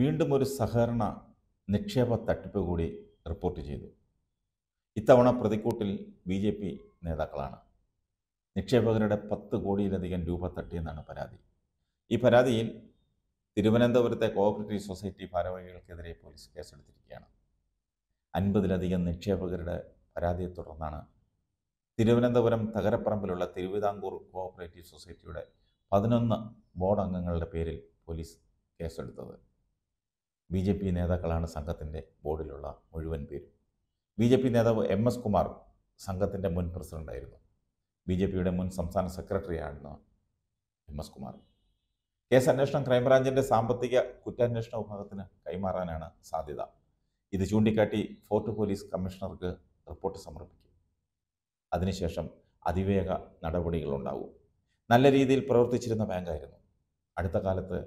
വീണ്ടും ഒരു സഹകരണ നിക്ഷേപ തട്ടിപ്പ് കൂടി റിപ്പോർട്ട് ചെയ്തു ഇത്തവണ പ്രതിക്കൂട്ടിൽ ബി ജെ പി നേതാക്കളാണ് നിക്ഷേപകരുടെ പത്ത് കോടിയിലധികം രൂപ തട്ടിയെന്നാണ് പരാതി ഈ പരാതിയിൽ തിരുവനന്തപുരത്തെ കോഓപ്പറേറ്റീവ് സൊസൈറ്റി ഭാരവാഹികൾക്കെതിരെ പോലീസ് കേസെടുത്തിരിക്കുകയാണ് അൻപതിലധികം നിക്ഷേപകരുടെ പരാതിയെ തുടർന്നാണ് തിരുവനന്തപുരം തകരപ്പറമ്പിലുള്ള തിരുവിതാംകൂർ കോഓപ്പറേറ്റീവ് സൊസൈറ്റിയുടെ പതിനൊന്ന് ബോർഡ് അംഗങ്ങളുടെ പേരിൽ പോലീസ് കേസെടുത്തത് ബി ജെ പി നേതാക്കളാണ് സംഘത്തിൻ്റെ ബോർഡിലുള്ള മുഴുവൻ പേരും ബി ജെ പി നേതാവ് എം എസ് കുമാർ സംഘത്തിൻ്റെ മുൻ പ്രസിഡന്റായിരുന്നു ബി ജെ പിയുടെ മുൻ സംസ്ഥാന സെക്രട്ടറിയായിരുന്നു എം എസ് കുമാർ കേസ് അന്വേഷണം ക്രൈംബ്രാഞ്ചിൻ്റെ സാമ്പത്തിക കുറ്റാന്വേഷണ വിഭാഗത്തിന് കൈമാറാനാണ് സാധ്യത ഇത് ചൂണ്ടിക്കാട്ടി ഫോർട്ട് പോലീസ് കമ്മീഷണർക്ക് റിപ്പോർട്ട് സമർപ്പിക്കും അതിനുശേഷം അതിവേഗ നടപടികളുണ്ടാവും നല്ല രീതിയിൽ പ്രവർത്തിച്ചിരുന്ന ബാങ്കായിരുന്നു അടുത്ത കാലത്ത്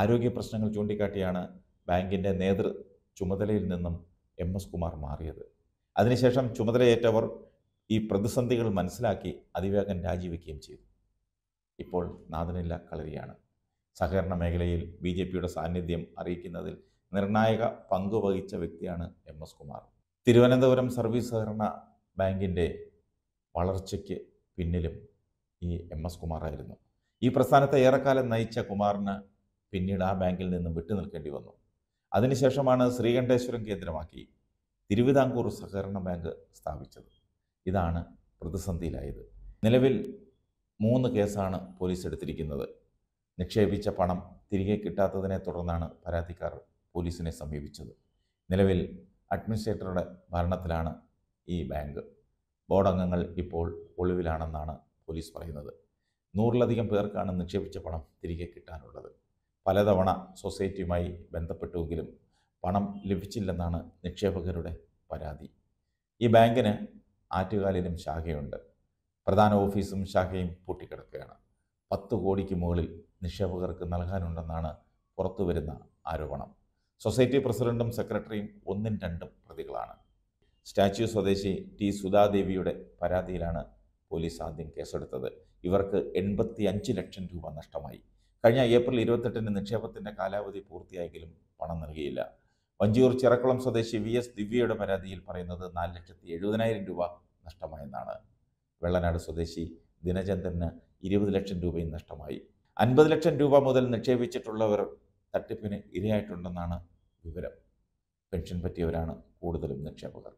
ആരോഗ്യ പ്രശ്നങ്ങൾ ചൂണ്ടിക്കാട്ടിയാണ് ബാങ്കിൻ്റെ നേതൃ ചുമതലയിൽ നിന്നും എം എസ് കുമാർ മാറിയത് അതിനുശേഷം ചുമതലയേറ്റവർ ഈ പ്രതിസന്ധികൾ മനസ്സിലാക്കി അതിവേഗം രാജിവെക്കുകയും ചെയ്തു ഇപ്പോൾ നാഥനില്ല കളരിയാണ് സഹകരണ മേഖലയിൽ ബി ജെ പിയുടെ സാന്നിധ്യം അറിയിക്കുന്നതിൽ നിർണായക പങ്കുവഹിച്ച വ്യക്തിയാണ് M S Kumar Thiruvananthapuram service സഹകരണ ബാങ്കിൻ്റെ വളർച്ചയ്ക്ക് പിന്നിലും ഈ എം എസ് കുമാറായിരുന്നു ഈ പ്രസ്ഥാനത്തെ ഏറെക്കാലം നയിച്ച കുമാറിന് പിന്നീട് ആ ബാങ്കിൽ നിന്നും വിട്ടുനിൽക്കേണ്ടി വന്നു അതിനുശേഷമാണ് ശ്രീകണ്ഠേശ്വരം കേന്ദ്രമാക്കി തിരുവിതാംകൂർ സഹകരണ ബാങ്ക് സ്ഥാപിച്ചത് ഇതാണ് പ്രതിസന്ധിയിലായത് നിലവിൽ മൂന്ന് കേസാണ് പോലീസ് എടുത്തിരിക്കുന്നത് നിക്ഷേപിച്ച പണം തിരികെ കിട്ടാത്തതിനെ തുടർന്നാണ് പരാതിക്കാർ പോലീസിനെ സമീപിച്ചത് നിലവിൽ അഡ്മിനിസ്ട്രേറ്ററുടെ ഭരണത്തിലാണ് ഈ ബാങ്ക് ബോർഡ് അംഗങ്ങൾ ഇപ്പോൾ ഒളിവിലാണെന്നാണ് പോലീസ് പറയുന്നത് നൂറിലധികം പേർക്കാണ് നിക്ഷേപിച്ച പണം തിരികെ കിട്ടാനുള്ളത് പലതവണ സൊസൈറ്റിയുമായി ബന്ധപ്പെട്ടുവെങ്കിലും പണം ലഭിച്ചില്ലെന്നാണ് നിക്ഷേപകരുടെ പരാതി ഈ ബാങ്കിന് ആറ്റുകാലിലും ശാഖയുണ്ട് പ്രധാന ഓഫീസും ശാഖയും പൂട്ടിക്കിടക്കുകയാണ് പത്ത് കോടിക്ക് മുകളിൽ നിക്ഷേപകർക്ക് നൽകാനുണ്ടെന്നാണ് പുറത്തു വരുന്ന ആരോപണം സൊസൈറ്റി പ്രസിഡന്റും സെക്രട്ടറിയും ഒന്നും രണ്ടും പ്രതികളാണ് സ്റ്റാച്യു സ്വദേശി ടി സുധാദേവിയുടെ പരാതിയിലാണ് പോലീസ് ആദ്യം കേസെടുത്തത് ഇവർക്ക് എൺപത്തി അഞ്ച് ലക്ഷം രൂപ നഷ്ടമായി കഴിഞ്ഞ ഏപ്രിൽ ഇരുപത്തെട്ടിന് നിക്ഷേപത്തിന്റെ കാലാവധി പൂർത്തിയായെങ്കിലും പണം നൽകിയില്ല വഞ്ചിയൂർ ചിറക്കുളം സ്വദേശി വി എസ് ദിവ്യയുടെ പരാതിയിൽ പറയുന്നത് നാല് ലക്ഷത്തി എഴുപതിനായിരം രൂപ നഷ്ടമായെന്നാണ് വെള്ളനാട് സ്വദേശി ദിനചന്ദ്രന് ഇരുപത് ലക്ഷം രൂപയും നഷ്ടമായി അൻപത് ലക്ഷം രൂപ മുതൽ നിക്ഷേപിച്ചിട്ടുള്ളവർ തട്ടിപ്പിന് ഇരയായിട്ടുണ്ടെന്നാണ് വിവരം പെൻഷൻ പറ്റിയവരാണ് കൂടുതലും നിക്ഷേപകർ